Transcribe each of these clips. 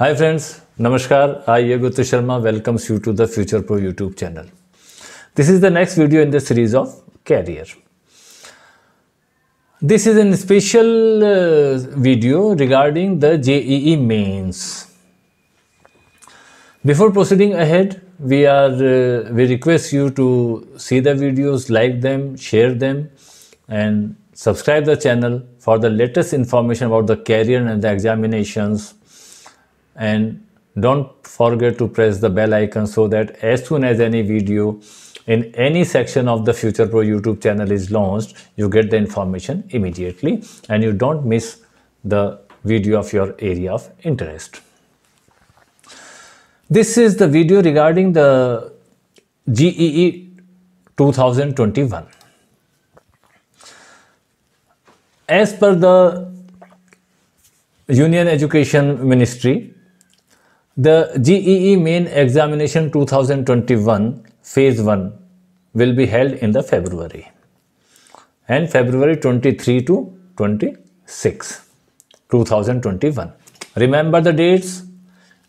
Hi friends, Namaskar, I Yagutu Sharma welcomes you to the Future Pro YouTube channel. This is the next video in the series of career. This is a special uh, video regarding the JEE mains. Before proceeding ahead, we are uh, we request you to see the videos, like them, share them and subscribe the channel for the latest information about the career and the examinations and don't forget to press the bell icon so that as soon as any video in any section of the future pro youtube channel is launched you get the information immediately and you don't miss the video of your area of interest this is the video regarding the GEE 2021 as per the union education ministry the GEE Main Examination 2021 Phase 1 will be held in the February and February 23 to 26, 2021. Remember the dates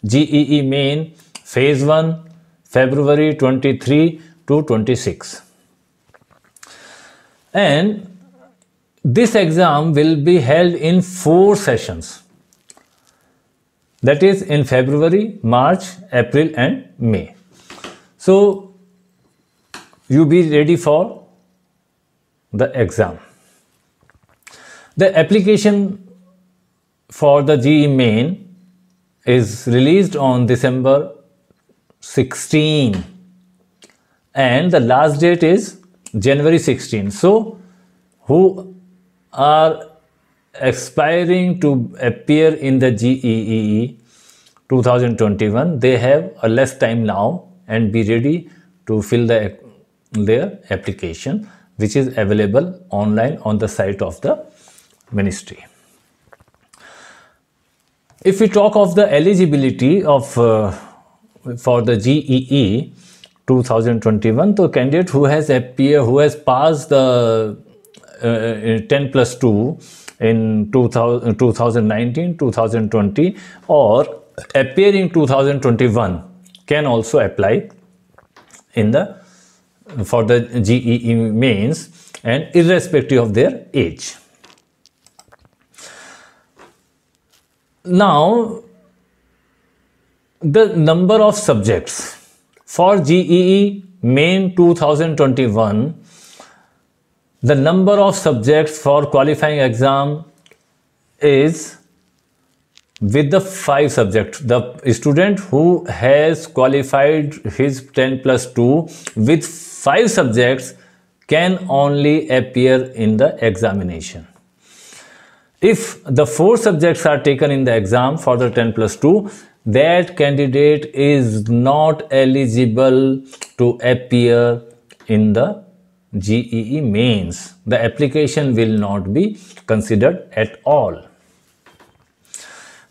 GEE Main Phase 1 February 23 to 26 and this exam will be held in four sessions that is in February, March, April and May. So you be ready for the exam. The application for the GE main is released on December 16 and the last date is January 16. So who are aspiring to appear in the GEEE 2021, they have a less time now and be ready to fill the, their application which is available online on the site of the ministry. If we talk of the eligibility of uh, for the GEE 2021, the candidate who has appeared, who has passed the uh, uh 10 plus 2 in 2019, 2020 or appearing 2021 can also apply in the for the GEE mains and irrespective of their age. Now, the number of subjects for GEE main 2021 the number of subjects for qualifying exam is with the five subjects the student who has qualified his 10 plus 2 with five subjects can only appear in the examination if the four subjects are taken in the exam for the 10 plus 2 that candidate is not eligible to appear in the GEE mains, the application will not be considered at all.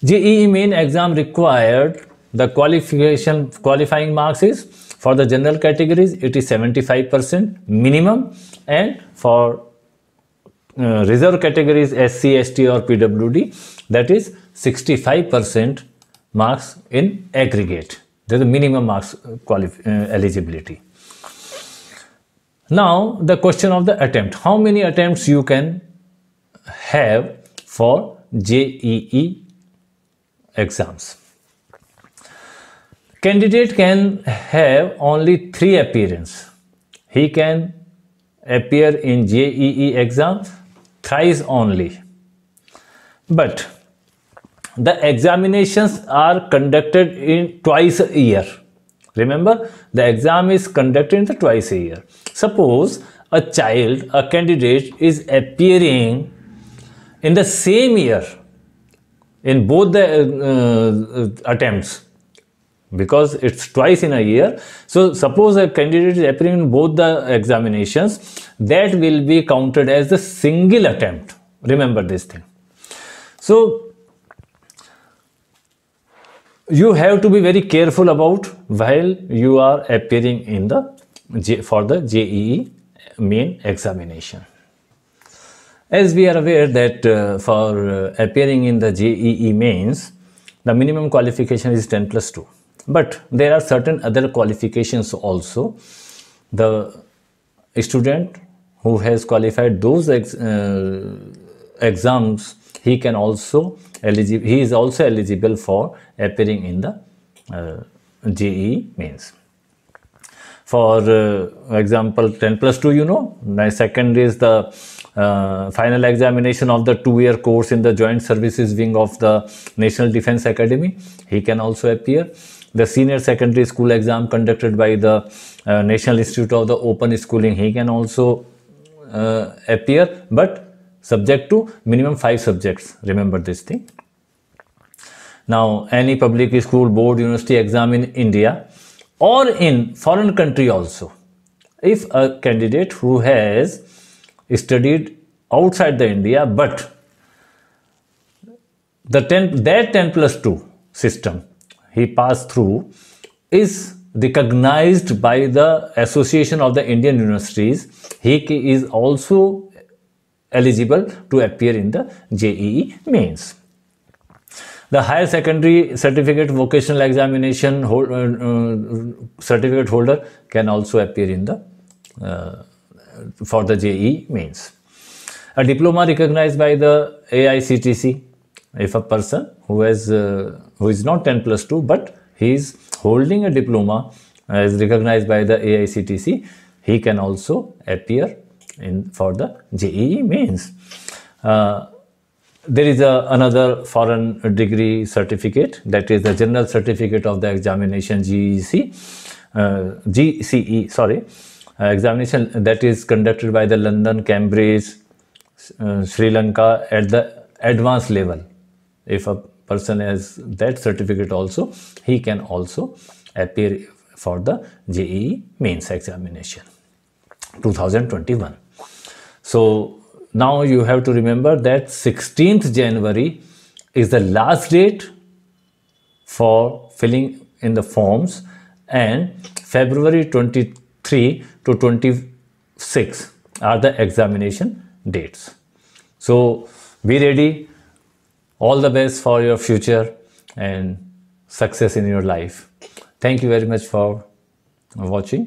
GEE main exam required the qualification qualifying marks is for the general categories it is 75% minimum and for uh, reserve categories SC, ST or PWD that is 65% marks in aggregate. There is a minimum marks uh, uh, eligibility. Now the question of the attempt. How many attempts you can have for JEE exams? Candidate can have only three appearance. He can appear in JEE exam thrice only. But the examinations are conducted in twice a year Remember, the exam is conducted in the twice a year. Suppose a child, a candidate is appearing in the same year in both the uh, uh, attempts because it's twice in a year. So suppose a candidate is appearing in both the examinations that will be counted as the single attempt. Remember this thing. So you have to be very careful about while you are appearing in the for the JEE main examination. As we are aware that uh, for uh, appearing in the JEE mains, the minimum qualification is 10 plus 2. But there are certain other qualifications also. The student who has qualified those ex uh, exams he can also eligible he is also eligible for appearing in the uh, GE means for uh, example 10 plus 2 you know my second is the uh, final examination of the two-year course in the joint services wing of the national defense academy he can also appear the senior secondary school exam conducted by the uh, national institute of the open schooling he can also uh, appear but subject to minimum five subjects. Remember this thing. Now, any public school, board, university exam in India or in foreign country also. If a candidate who has studied outside the India, but the 10, that 10 plus 2 system he passed through is recognized by the Association of the Indian Universities. He is also eligible to appear in the JEE mains. The higher secondary certificate vocational examination hold, uh, uh, certificate holder can also appear in the uh, for the JEE mains. A diploma recognized by the AICTC if a person who has uh, who is not 10 plus 2 but he is holding a diploma as recognized by the AICTC he can also appear in for the JEE means. Uh, there is a, another foreign degree certificate that is the general certificate of the examination GEC, uh, GCE, sorry, uh, examination that is conducted by the London, Cambridge, uh, Sri Lanka at the advanced level. If a person has that certificate also, he can also appear for the JEE mains examination 2021. So now you have to remember that 16th January is the last date for filling in the forms and February 23 to 26 are the examination dates. So be ready. All the best for your future and success in your life. Thank you very much for watching.